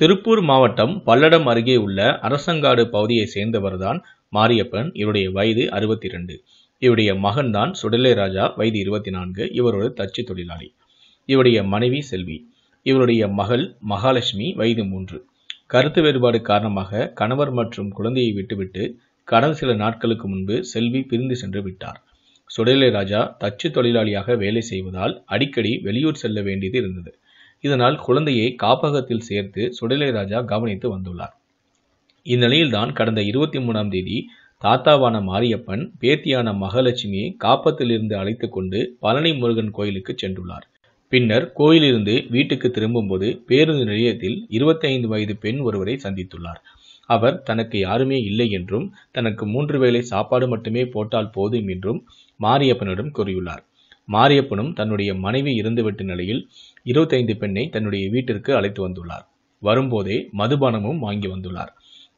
திருப்பூர் மாவட்டம் பல்லடம் அருகே உள்ள அரசங்காடு பகுதியை சேர்ந்தவர்தான் மாரியப்பன் இவருடைய வயது அறுபத்தி ரெண்டு இவருடைய மகன்தான் சுடலை ராஜா வயது இருபத்தி நான்கு இவரோட தச்சு தொழிலாளி இவருடைய மனைவி செல்வி இவருடைய மகள் மகாலட்சுமி வயது மூன்று கருத்து வேறுபாடு காரணமாக கணவர் மற்றும் குழந்தையை விட்டுவிட்டு கடந்த சில நாட்களுக்கு முன்பு செல்வி பிரிந்து சென்று விட்டார் சுடலை ராஜா தச்சு தொழிலாளியாக வேலை செய்வதால் அடிக்கடி வெளியூர் செல்ல வேண்டியது இருந்தது இதனால் குழந்தையை காப்பகத்தில் சேர்த்து சுடலை ராஜா கவனித்து வந்துள்ளார் இந்நிலையில்தான் கடந்த இருபத்தி மூணாம் தேதி தாத்தாவான மாரியப்பன் பேத்தியான மகாலட்சுமியை காப்பத்திலிருந்து அழைத்து கொண்டு பழனி முருகன் கோயிலுக்கு சென்றுள்ளார் பின்னர் கோயிலிருந்து வீட்டுக்கு திரும்பும்போது பேருந்து நிலையத்தில் இருபத்தைந்து வயது பெண் ஒருவரை சந்தித்துள்ளார் அவர் தனக்கு யாருமே இல்லை என்றும் தனக்கு மூன்று வேளை சாப்பாடு மட்டுமே போட்டால் போதும் என்றும் மாரியப்பனிடம் கூறியுள்ளார் மாரியப்பனும் தன்னுடைய மனைவி இறந்துவிட்ட நிலையில் இருபத்தைந்து பெண்ணை தன்னுடைய வீட்டிற்கு அழைத்து வந்துள்ளார் வரும்போதே மதுபானமும் வாங்கி வந்துள்ளார்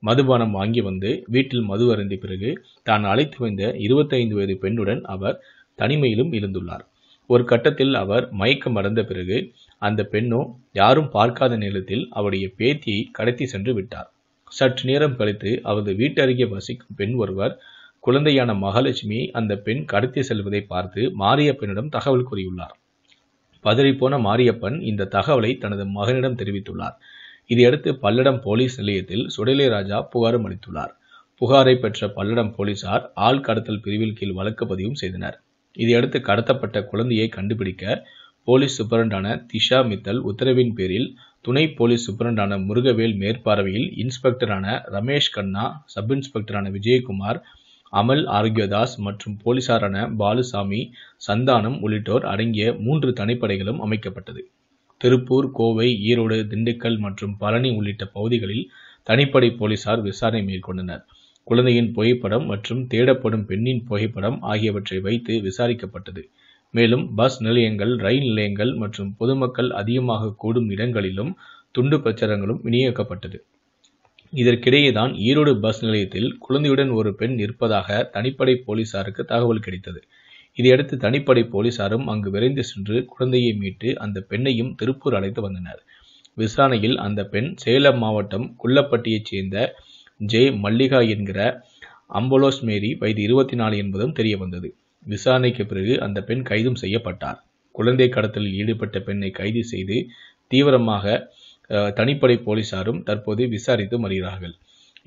மதுபானம் வாங்கி வந்து வீட்டில் மது அருந்த பிறகு தான் அழைத்து வந்த இருபத்தைந்து வயது பெண்ணுடன் அவர் தனிமையிலும் இருந்துள்ளார் ஒரு கட்டத்தில் அவர் மயக்கம் அடைந்த பிறகு அந்த பெண்ணோ யாரும் பார்க்காத நேரத்தில் அவருடைய பேத்தியை கடத்தி சென்று விட்டார் சற்று நேரம் கழித்து அவரது வீட்டு அருகே வசிக்கும் பெண் ஒருவர் குழந்தையான மகாலட்சுமியை அந்த பெண் கடத்தி செல்வதை பார்த்து மாரிய பெண்ணிடம் தகவல் கூறியுள்ளார் பதறிப்போன மாரியப்பன் இந்த தகவலை தனது மகனிடம் தெரிவித்துள்ளார் இதையடுத்து பல்லடம் போலீஸ் நிலையத்தில் சுடலை ராஜா புகாரும் அளித்துள்ளார் புகாரை பெற்ற பல்லடம் போலீசார் ஆள் கடத்தல் பிரிவில் கீழ் வழக்கு பதிவும் செய்தனர் இதையடுத்து கடத்தப்பட்ட குழந்தையை கண்டுபிடிக்க போலீஸ் சூப்பரண்டான திஷா மித்தல் உத்தரவின் பேரில் துணை போலீஸ் சூப்பரண்டான முருகவேல் மேற்பார்வையில் இன்ஸ்பெக்டரான ரமேஷ் கண்ணா சப் இன்ஸ்பெக்டரான விஜயகுமார் அமல் ஆரோக்கியதாஸ் மற்றும் போலீசாரான பாலுசாமி சந்தானம் உள்ளிட்டோர் அடங்கிய மூன்று தனிப்படைகளும் அமைக்கப்பட்டது திருப்பூர் கோவை ஈரோடு திண்டுக்கல் மற்றும் பழனி உள்ளிட்ட பகுதிகளில் தனிப்படை போலீசார் விசாரணை மேற்கொண்டனர் குழந்தையின் புகைப்படம் மற்றும் தேடப்படும் பெண்ணின் புகைப்படம் ஆகியவற்றை வைத்து விசாரிக்கப்பட்டது மேலும் பஸ் நிலையங்கள் ரயில் நிலையங்கள் மற்றும் பொதுமக்கள் அதிகமாக கூடும் இடங்களிலும் துண்டு பிரச்சாரங்களும் விநியோகிக்கப்பட்டது இதற்கிடையேதான் ஈரோடு பஸ் நிலையத்தில் குழந்தையுடன் ஒரு பெண் நிற்பதாக தனிப்படை போலீசாருக்கு தகவல் கிடைத்தது இதையடுத்து தனிப்படை போலீசாரும் அங்கு விரைந்து சென்று குழந்தையை மீட்டு அந்த பெண்ணையும் திருப்பூர் அழைத்து வந்தனர் விசாரணையில் அந்த பெண் சேலம் மாவட்டம் குள்ளப்பட்டியைச் சேர்ந்த ஜே மல்லிகா என்கிற அம்பலோஸ் மேரி வயது இருபத்தி நாலு என்பதும் தெரிய வந்தது விசாரணைக்கு பிறகு அந்த பெண் கைதும் செய்யப்பட்டார் குழந்தை கடத்தலில் ஈடுபட்ட பெண்ணை கைது செய்து தீவிரமாக தனிப்படை போலீசாரும் தற்போது விசாரித்து வருகிறார்கள்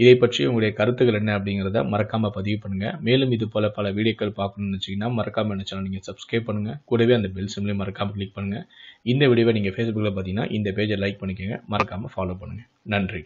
இதை பற்றி உங்களுடைய கருத்துக்கள் என்ன அப்படிங்கிறத மறக்காமல் பதிவு பண்ணுங்கள் மேலும் இது போல பல வீடியோக்கள் பார்க்கணும்னு நினச்சிங்கன்னா மறக்காமல் என்ன சேனல் நீங்கள் சப்ஸ்கிரைப் பண்ணுங்க கூடவே அந்த பெல் சிம்லையும் மறக்காமல் கிளிக் பண்ணுங்கள் இந்த வீடியோவை நீங்கள் ஃபேஸ்புக்கில் பார்த்தீங்கன்னா இந்த பேஜை லைக் பண்ணிக்கோங்க மறக்காமல் ஃபாலோ பண்ணுங்கள் நன்றி